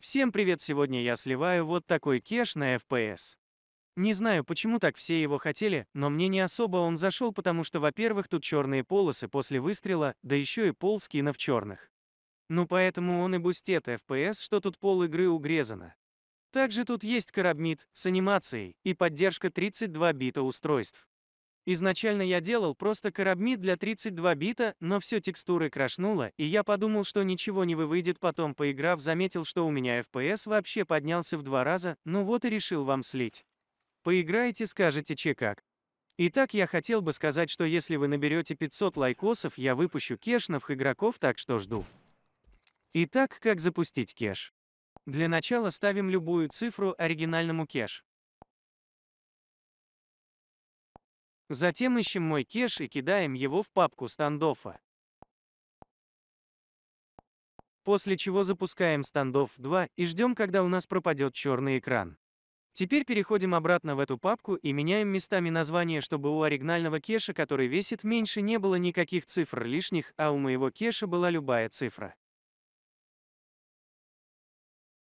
Всем привет! Сегодня я сливаю вот такой кеш на FPS. Не знаю, почему так все его хотели, но мне не особо он зашел, потому что, во-первых, тут черные полосы после выстрела, да еще и пол скинов черных. Ну поэтому он и бустет FPS, что тут пол игры угрезано. Также тут есть карабмит с анимацией и поддержка 32 бита устройств. Изначально я делал просто карабмид для 32 бита, но все текстуры крашнуло, и я подумал, что ничего не выйдет, потом поиграв, заметил, что у меня FPS вообще поднялся в два раза, ну вот и решил вам слить. Поиграйте, скажете че как. Итак, я хотел бы сказать, что если вы наберете 500 лайкосов, я выпущу кеш кешнов игроков, так что жду. Итак, как запустить кеш? Для начала ставим любую цифру оригинальному кеш. Затем ищем мой кеш и кидаем его в папку стандофа. После чего запускаем стандофф 2 и ждем, когда у нас пропадет черный экран. Теперь переходим обратно в эту папку и меняем местами название, чтобы у оригинального кеша, который весит меньше, не было никаких цифр лишних, а у моего кеша была любая цифра.